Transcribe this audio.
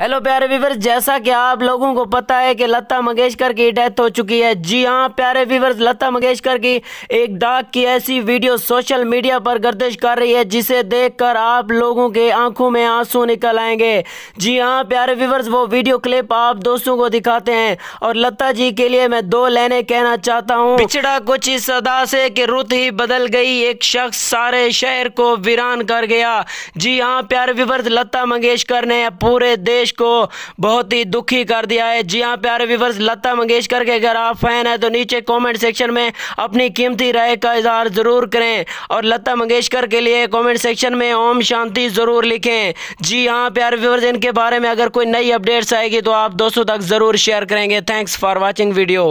hello प्यारे viewers जैसा कि आप लोगों को पता है कि लता मंगेशकर की डेथ हो चुकी है जी हाँ प्यारे व्यूवर्स लता मंगेशकर की एक डाक की ऐसी वीडियो सोशल मीडिया पर गर्दिश कर रही है जिसे देखकर आप लोगों के आंखों में आंसू निकल आएंगे जी हाँ प्यारे व्यूवर्स वो वीडियो क्लिप आप दोस्तों को दिखाते हैं और लता जी के लिए मैं दो लेने कहना चाहता हूँ पिछड़ा कुछ इस अदा से कि रुत ही बदल गई एक शख्स सारे शहर को वीरान कर गया जी हाँ प्यारे व्यूवर्स लता मंगेशकर ने पूरे देश मंगेश को बहुत ही दुखी कर दिया है जी हाँ प्यारे व्यूवर्स लता मंगेशकर के अगर आप फैन हैं तो नीचे कमेंट सेक्शन में अपनी कीमती राय का इजहार ज़रूर करें और लता मंगेशकर के लिए कमेंट सेक्शन में ओम शांति ज़रूर लिखें जी हाँ प्यारे व्यूवर्स इनके बारे में अगर कोई नई अपडेट्स आएगी तो आप दोस्तों तक ज़रूर शेयर करेंगे थैंक्स फॉर वॉचिंग वीडियो